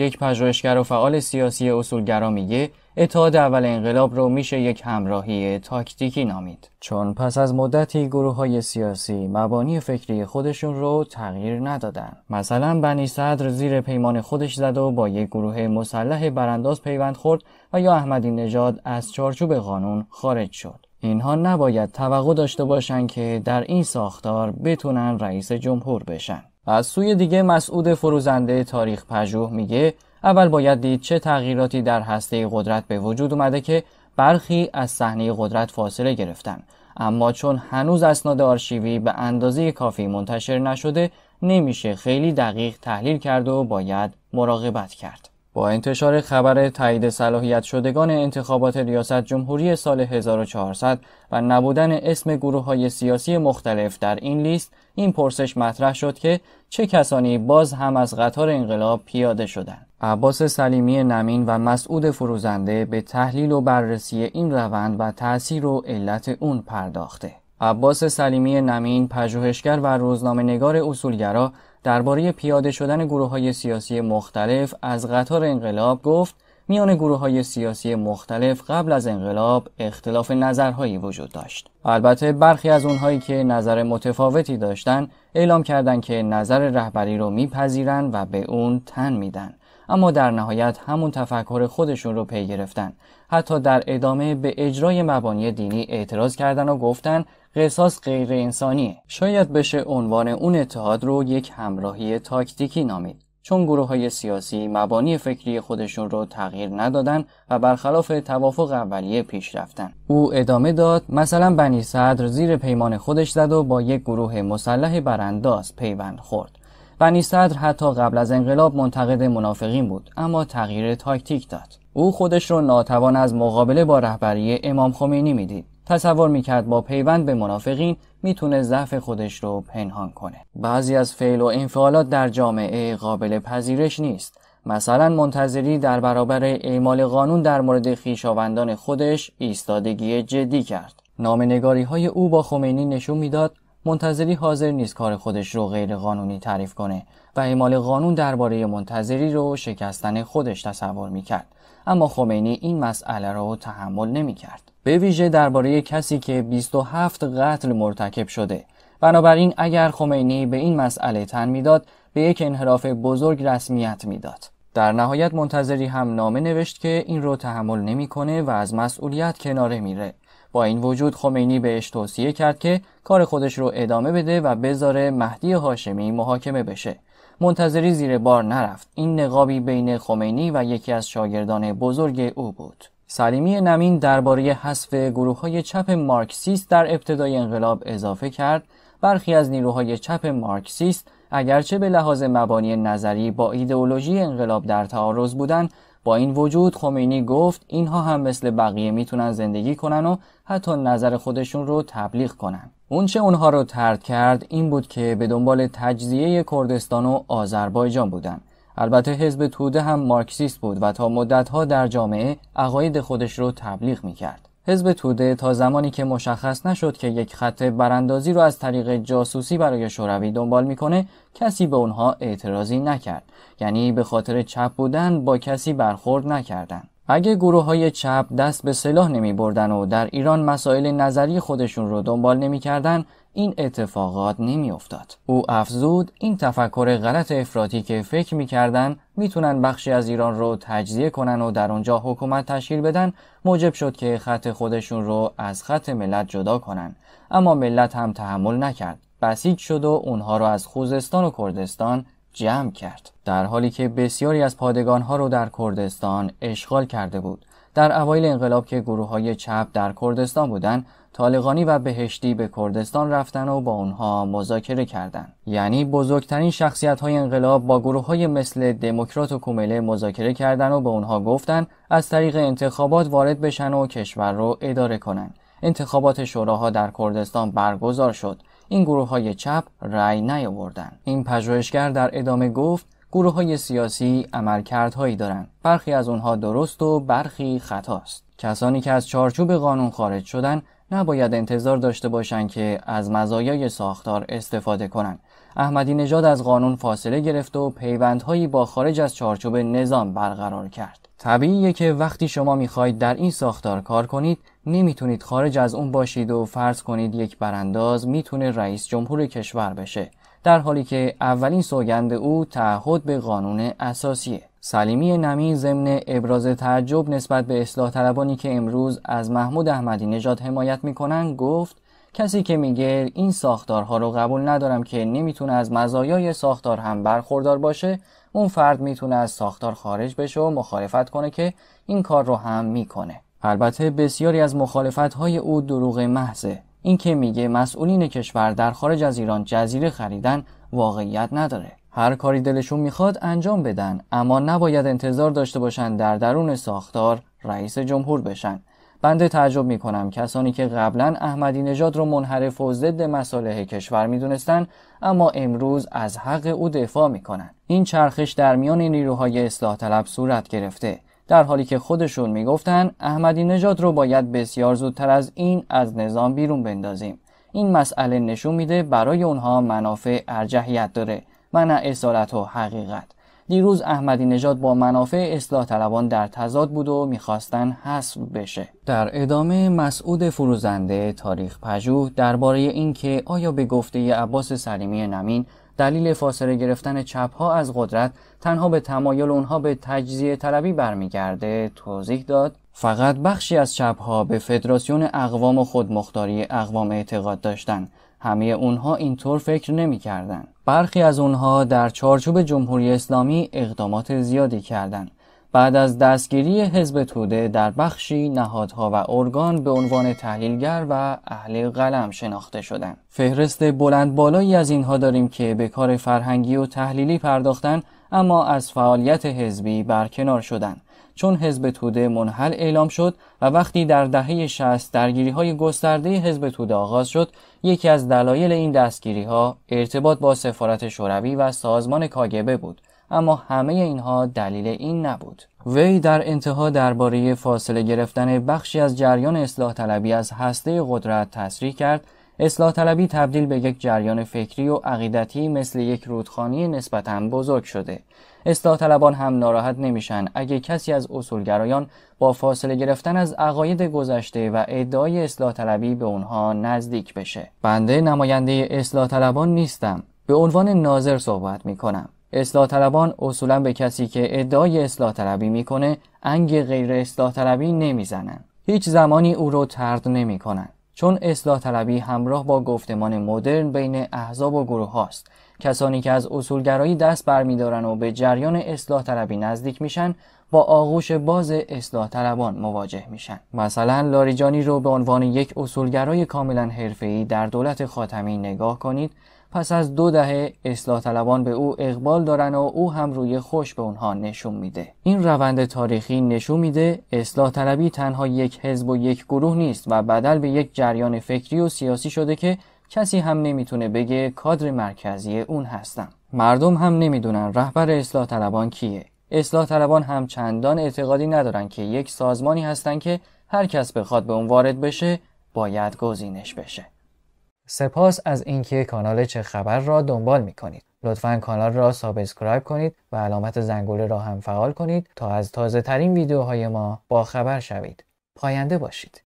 یک پژوهشگر و فعال سیاسی اصولگرا میگه اتحاد اول انقلاب رو میشه یک همراهی تاکتیکی نامید چون پس از مدتی گروه های سیاسی مبانی فکری خودشون رو تغییر ندادن مثلا بنی صدر زیر پیمان خودش زد و با یک گروه مسلح برانداز پیوند خورد و یا احمدی نژاد از چارچوب قانون خارج شد اینها نباید توقع داشته باشند که در این ساختار بتونن رئیس جمهور بشن از سوی دیگه مسعود فروزنده تاریخ پژوه میگه اول باید دید چه تغییراتی در هسته قدرت به وجود اومده که برخی از صحنه قدرت فاصله گرفتن اما چون هنوز اسناد آرشیوی به اندازه کافی منتشر نشده نمیشه خیلی دقیق تحلیل کرد و باید مراقبت کرد با انتشار خبر تایید صلاحیت شدگان انتخابات ریاست جمهوری سال 1400 و نبودن اسم گروه های سیاسی مختلف در این لیست این پرسش مطرح شد که چه کسانی باز هم از قطار انقلاب پیاده شدند. عباس سلیمی نمین و مسعود فروزنده به تحلیل و بررسی این روند و تاثیر و علت اون پرداخته. عباس سلیمی نمین پژوهشگر و روزنامه نگار اصولگرا درباره پیاده شدن گروه های سیاسی مختلف از قطار انقلاب گفت میان گروه های سیاسی مختلف قبل از انقلاب اختلاف نظرهایی وجود داشت. البته برخی از اونهایی که نظر متفاوتی داشتن اعلام کردند که نظر رهبری رو میپذیرن و به اون تن میدن. اما در نهایت همون تفکر خودشون رو پی گرفتن. حتی در ادامه به اجرای مبانی دینی اعتراض کردن و گفتن احساس غیر انسانیه. شاید بشه عنوان اون اتحاد رو یک همراهی تاکتیکی نامید. چون گروه های سیاسی مبانی فکری خودشون رو تغییر ندادن و برخلاف توافق اولیه پیش رفتن. او ادامه داد مثلا بنی صدر زیر پیمان خودش زد و با یک گروه مسلح برانداز پیوند خورد. بنی صدر حتی قبل از انقلاب منتقد منافقین بود اما تغییر تاکتیک داد. او خودش رو ناتوان از مقابله با رهبری امام خمینی میدید. تصور میکرد با پیوند به منافقین میتونه ضعف خودش رو پنهان کنه. بعضی از فعل و انفعالات در جامعه قابل پذیرش نیست. مثلا منتظری در برابر اعمال قانون در مورد خیشاوندان خودش ایستادگی جدی کرد. نامنگاری های او با خمینی نشون میداد منتظری حاضر نیست کار خودش رو غیر قانونی تعریف کنه و اعمال قانون درباره منتظری رو شکستن خودش تصور میکرد اما خمینی این مسئله را تحمل نمیکرد به ویژه درباره کسی که 27 قتل مرتکب شده بنابراین اگر خمینی به این مسئله تن میداد به یک انحراف بزرگ رسمیت میداد در نهایت منتظری هم نامه نوشت که این رو تحمل نمیکنه و از مسئولیت کناره میره با این وجود خمینی بهش توصیه کرد که کار خودش رو ادامه بده و بذاره مهدی هاشمی محاکمه بشه منتظری زیر بار نرفت این نقابی بین خمینی و یکی از شاگردان بزرگ او بود سلیمی نمین درباره حذف گروه های چپ مارکسیست در ابتدای انقلاب اضافه کرد برخی از نیروهای چپ مارکسیست اگرچه به لحاظ مبانی نظری با ایدئولوژی انقلاب در تعارض بودند با این وجود خمینی گفت اینها هم مثل بقیه میتونن زندگی کنن و حتی نظر خودشون رو تبلیغ کنن اون چه اونها رو ترد کرد این بود که به دنبال تجزیه کردستان و آذربایجان بودن البته حزب توده هم مارکسیست بود و تا مدتها در جامعه عقاید خودش رو تبلیغ میکرد حزب توده تا زمانی که مشخص نشد که یک خط براندازی رو از طریق جاسوسی برای شوروی دنبال میکنه کسی به اونها اعتراضی نکرد یعنی به خاطر چپ بودن با کسی برخورد نکردند اگه گروه های چپ دست به سلاح نمی بردن و در ایران مسائل نظری خودشون رو دنبال نمی کردن، این اتفاقات نمی افتاد. او افزود این تفکر غلط افراطی که فکر می کردن میتونن بخشی از ایران رو تجزیه کنن و در اونجا حکومت تشکیل بدن موجب شد که خط خودشون رو از خط ملت جدا کنن اما ملت هم تحمل نکرد بسیج شد و اونها رو از خوزستان و کردستان جمع کرد در حالی که بسیاری از پادگان ها رو در کردستان اشغال کرده بود در اوایل انقلاب که گروه های چپ در کردستان بودند طالقانی و بهشتی به کردستان رفتن و با اونها مذاکره کردند یعنی بزرگترین شخصیت های انقلاب با گروه های مثل دموکرات و کومله مذاکره کردن و به اونها گفتند از طریق انتخابات وارد بشن و کشور رو اداره کنند انتخابات شوراها در کردستان برگزار شد این گروه های چپ رأی نیاوردند این پژوهشگر در ادامه گفت گروه های سیاسی عملکردهایی دارند برخی از آنها درست و برخی خطاست کسانی که از چارچوب قانون خارج شدن نباید انتظار داشته باشند که از مزایای ساختار استفاده کنند احمدی نژاد از قانون فاصله گرفت و پیوندهایی با خارج از چارچوب نظام برقرار کرد طبیعیه که وقتی شما میخواید در این ساختار کار کنید نمیتونید خارج از اون باشید و فرض کنید یک برانداز میتونه رئیس جمهور کشور بشه در حالی که اولین سوگند او تعهد به قانون اساسیه سلیمی نمی ضمن ابراز تعجب نسبت به اصلاح طلبانی که امروز از محمود احمدی نژاد حمایت میکنن گفت کسی که میگه این ساختارها رو قبول ندارم که نمیتونه از مزایای ساختار هم برخوردار باشه اون فرد میتونه از ساختار خارج بشه و مخالفت کنه که این کار رو هم میکنه البته بسیاری از مخالفت های او دروغ محضه که میگه مسئولین کشور در خارج از ایران جزیره خریدن واقعیت نداره هر کاری دلشون میخواد انجام بدن اما نباید انتظار داشته باشن در درون ساختار رئیس جمهور بشن بنده تعجب می کنم کسانی که قبلا احمدی نژاد رو منحرف و ضد مصالح کشور می دونستن اما امروز از حق او دفاع می کنن. این چرخش در میان نیروهای اصلاح طلب صورت گرفته در حالی که خودشون گفتن احمدی نژاد رو باید بسیار زودتر از این از نظام بیرون بندازیم این مسئله نشون میده برای اونها منافع ارجحیت داره و اصالت و حقیقت دیروز احمدی نژاد با منافع اصلاح طلبان در تضاد بود و میخواستن حذف بشه در ادامه مسعود فروزنده تاریخ پژوه درباره اینکه آیا به گفته عباس سلیمی نمین دلیل فاصله گرفتن چپ ها از قدرت تنها به تمایل اونها به تجزیه طلبی برمیگرده توضیح داد فقط بخشی از چپ ها به فدراسیون اقوام و خودمختاری اقوام اعتقاد داشتند همه اونها اینطور فکر نمی کردن. برخی از اونها در چارچوب جمهوری اسلامی اقدامات زیادی کردند. بعد از دستگیری حزب توده در بخشی نهادها و ارگان به عنوان تحلیلگر و اهل قلم شناخته شدند. فهرست بلند بالایی از اینها داریم که به کار فرهنگی و تحلیلی پرداختن اما از فعالیت حزبی برکنار شدند چون حزب توده منحل اعلام شد و وقتی در دهه 60 درگیری های گسترده حزب توده آغاز شد یکی از دلایل این دستگیری ها ارتباط با سفارت شوروی و سازمان کاگبه بود اما همه اینها دلیل این نبود وی در انتها درباره فاصله گرفتن بخشی از جریان اصلاح طلبی از هسته قدرت تصریح کرد اصلاح طلبی تبدیل به یک جریان فکری و عقیدتی مثل یک رودخانی نسبتا بزرگ شده. اصلاح طلبان هم ناراحت نمیشن اگه کسی از اصولگرایان با فاصله گرفتن از عقاید گذشته و ادعای اصلاح طلبی به اونها نزدیک بشه. بنده نماینده اصلاح طلبان نیستم. به عنوان ناظر صحبت میکنم. اصلاح طلبان اصولا به کسی که ادعای اصلاح طلبی میکنه انگ غیر اصلاح طلبی نمیزنن. هیچ زمانی او رو ترد نمیکنن. چون اصلاح طلبی همراه با گفتمان مدرن بین احزاب و گروه هاست. کسانی که از اصولگرایی دست برمیدارن و به جریان اصلاح طلبی نزدیک میشن با آغوش باز اصلاح طلبان مواجه میشن مثلا لاریجانی رو به عنوان یک اصولگرای کاملا حرفه‌ای در دولت خاتمی نگاه کنید پس از دو دهه اصلاح طلبان به او اقبال دارن و او هم روی خوش به اونها نشون میده این روند تاریخی نشون میده اصلاح طلبی تنها یک حزب و یک گروه نیست و بدل به یک جریان فکری و سیاسی شده که کسی هم نمیتونه بگه کادر مرکزی اون هستم مردم هم نمیدونن رهبر اصلاح طلبان کیه اصلاح طلبان هم چندان اعتقادی ندارن که یک سازمانی هستند که هر کس بخواد به اون وارد بشه باید گزینش بشه. سپاس از اینکه کانال چه خبر را دنبال می کنید. لطفا کانال را سابسکرایب کنید و علامت زنگوله را هم فعال کنید تا از تازه ترین ویدیوهای ما با خبر شوید. پاینده باشید.